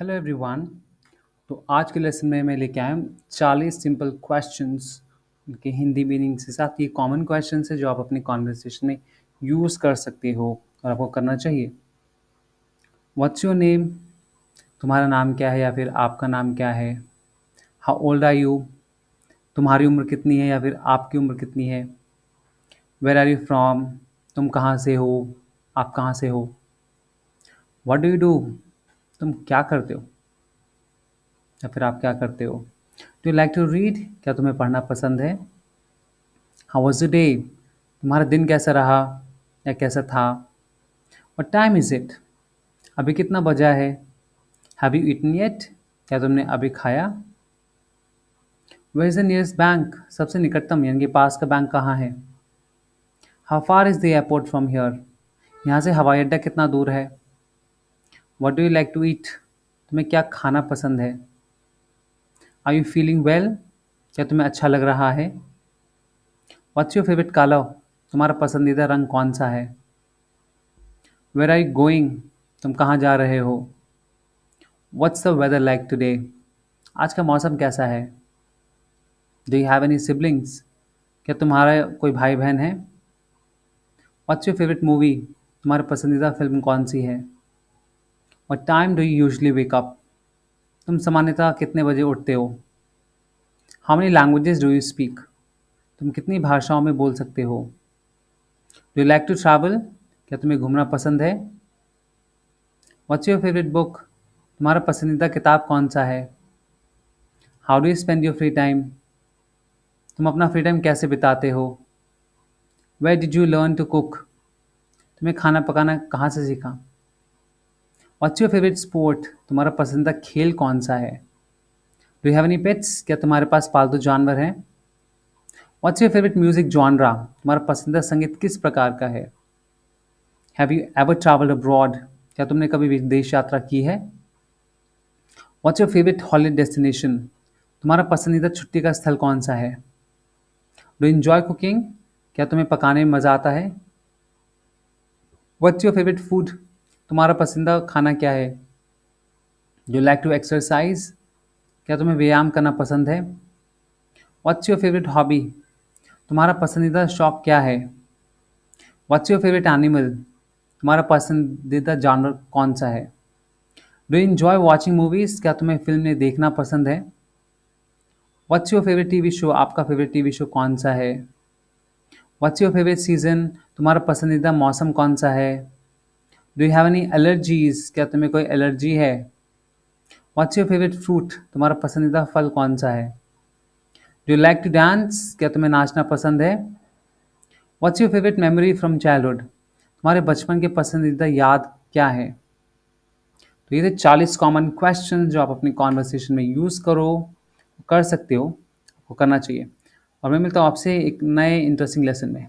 hello everyone तो आज के लेसन में मैं लेके आया हूँ चालीस सिंपल क्वेश्चंस उनके हिंदी मीनिंग के साथ ये कॉमन क्वेश्चन है जो आप अपने कॉन्वर्सेशन में यूज़ कर सकते हो और आपको करना चाहिए व्हाट्स योर नेम तुम्हारा नाम क्या है या फिर आपका नाम क्या है हाउ ओल्ड आर यू तुम्हारी उम्र कितनी है या फिर आपकी उम्र कितनी है वेर आर यू फ्रॉम तुम कहाँ से हो आप कहाँ से हो वट डू यू डू तुम क्या करते हो या फिर आप क्या करते हो डू लाइक टू रीड क्या तुम्हें पढ़ना पसंद है हाउ वॉज द डे तुम्हारा दिन कैसा रहा या कैसा था और टाइम इज़ इट अभी कितना बजा है हैव यू इटन येट क्या तुमने अभी खाया where is the nearest bank सबसे निकटतम यानी कि पास का बैंक कहाँ है how far is the airport from here यहाँ से हवाई अड्डा कितना दूर है what do you like to eat तुम्हें क्या खाना पसंद है आर यू फीलिंग वेल क्या तुम्हें अच्छा लग रहा है व्हाट्स योर फेवरेट कलर तुम्हारा पसंदीदा रंग कौन सा है वेर आर यू गोइंग तुम कहाँ जा रहे हो what's the weather like today आज का मौसम कैसा है do you have any siblings क्या तुम्हारा कोई भाई बहन है व्हाट्स योर फेवरेट मूवी तुम्हारी पसंदीदा फिल्म कौन सी है what time do you usually wake up तुम सामान्यतः कितने बजे उठते हो how many languages do you speak तुम कितनी भाषाओं में बोल सकते हो do you like to travel क्या तुम्हें घूमना पसंद है वॉट्स योर फेवरेट बुक तुम्हारा पसंदीदा किताब कौन सा है how do you spend your free time तुम अपना फ्री टाइम कैसे बिताते हो where did you learn to cook तुम्हें खाना पकाना कहाँ से सीखा व्हाट्स योर फेवरेट स्पोर्ट तुम्हारा पसंदीदा खेल कौन सा है डू हैव एनी पेट्स क्या तुम्हारे पास पालतू जानवर हैं what's your favourite music genre तुम्हारा पसंदीदा संगीत किस प्रकार का है have you ever travel abroad क्या तुमने कभी विदेश यात्रा की है what's your favourite holiday destination तुम्हारा पसंदीदा छुट्टी का स्थल कौन सा है डू इन्जॉय कुकिंग क्या तुम्हें पकाने में मज़ा आता है व्हाट्स योर फेवरेट फूड तुम्हारा पसंदीदा खाना क्या है यू लाइक टू एक्सरसाइज क्या तुम्हें व्यायाम करना पसंद है व्हाट्स योर फेवरेट हॉबी तुम्हारा पसंदीदा शौक क्या है व्हाट्स योर फेवरेट एनिमल तुम्हारा पसंदीदा जानवर कौन सा है डू इन्जॉय वॉचिंग मूवीज़ क्या तुम्हें में देखना पसंद है what's your favourite T V show आपका फेवरेट टी वी शो कौन सा है व्हाट्स योर फेवरेट सीज़न तुम्हारा पसंदीदा मौसम कौन सा है do you have any allergies क्या तुम्हें कोई एलर्जी है व्हाट्स योर फेवरेट फ्रूट तुम्हारा पसंदीदा फल कौन सा है do you like to dance क्या तुम्हें नाचना पसंद है what's your favourite memory from childhood तुम्हारे बचपन के पसंदीदा याद क्या है तो ये थे चालीस कॉमन क्वेश्चन जो आप अपने कॉन्वर्सेशन में यूज़ करो कर सकते हो वो करना चाहिए और मैं मिलता हूँ आपसे एक नए इंटरेस्टिंग लेसन में